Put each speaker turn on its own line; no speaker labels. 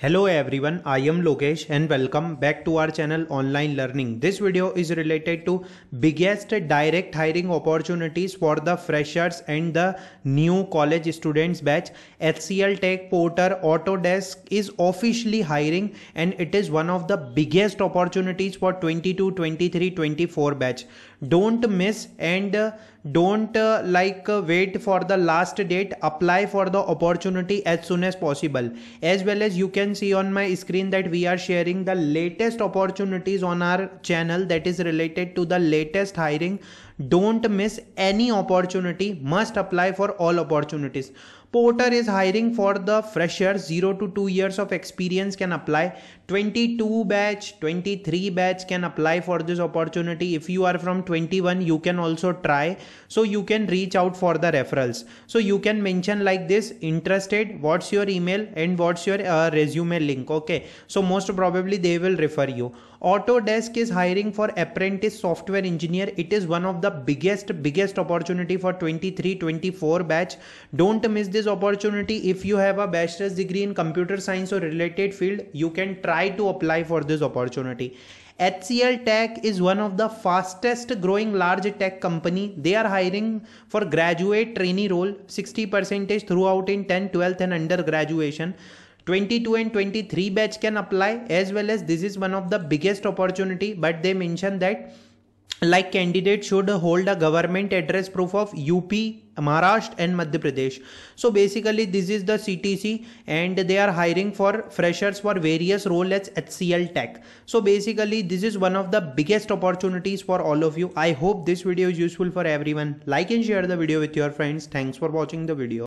Hello everyone, I am Lokesh and welcome back to our channel Online Learning. This video is related to biggest direct hiring opportunities for the freshers and the new college students batch. HCL Tech Porter Autodesk is officially hiring and it is one of the biggest opportunities for 22, 23, 24 batch. Don't miss and don't uh, like uh, wait for the last date apply for the opportunity as soon as possible as well as you can see on my screen that we are sharing the latest opportunities on our channel that is related to the latest hiring don't miss any opportunity must apply for all opportunities Porter is hiring for the freshers 0 to 2 years of experience can apply 22 batch 23 batch can apply for this opportunity if you are from 21 you can also try so you can reach out for the referrals so you can mention like this interested what's your email and what's your uh, resume link okay so most probably they will refer you Autodesk is hiring for apprentice software engineer. It is one of the biggest, biggest opportunity for 23-24 batch. Don't miss this opportunity. If you have a bachelor's degree in computer science or related field, you can try to apply for this opportunity. HCL Tech is one of the fastest growing large tech company. They are hiring for graduate trainee role 60% throughout in 10, 12th and under graduation. 22 and 23 batch can apply as well as this is one of the biggest opportunity but they mentioned that like candidate should hold a government address proof of UP, Maharashtra and Madhya Pradesh. So basically this is the CTC and they are hiring for freshers for various roles at HCL Tech. So basically this is one of the biggest opportunities for all of you. I hope this video is useful for everyone. Like and share the video with your friends. Thanks for watching the video.